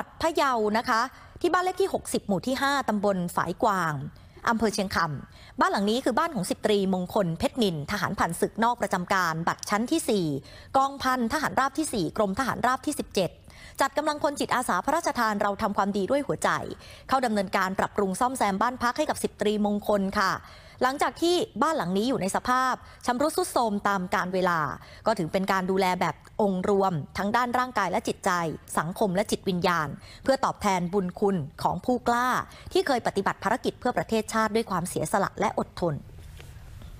ัดพะเยานะคะ ที่บ้านเลขที่ 60 หมู่ที่ 5 ตำบลฝายกวาง อำเภอเชียงคำ บ้านหลังนี้คือบ้านของสิบตรีมงคล เพชรนิน ทหารผ่านศึกนอกประจำการ บัตรชั้นที่ 4 กองพัน ทหารราบที่ 4 กรมทหารราบที่ 17 จัดกำลังคนจิตอาสาพระราชทานเราทำความดีด้วยหัวใจ เข้าดำเนินการปรับปรุงซ่อมแซมบ้านพักให้กับสิบตรีมงคลค่ะหลังจากที่บ้านหลังนี้อยู่ในสภาพชำรุดทรุดโทรมตามการเวลา ก็ถึงเป็นการดูแลแบบองค์รวมทั้งด้านร่างกายและจิตใจ สังคมและจิตวิญญาณ เพื่อตอบแทนบุญคุณของผู้กล้าที่เคยปฏิบัติภารกิจเพื่อประเทศชาติด้วยความเสียสละและอดทน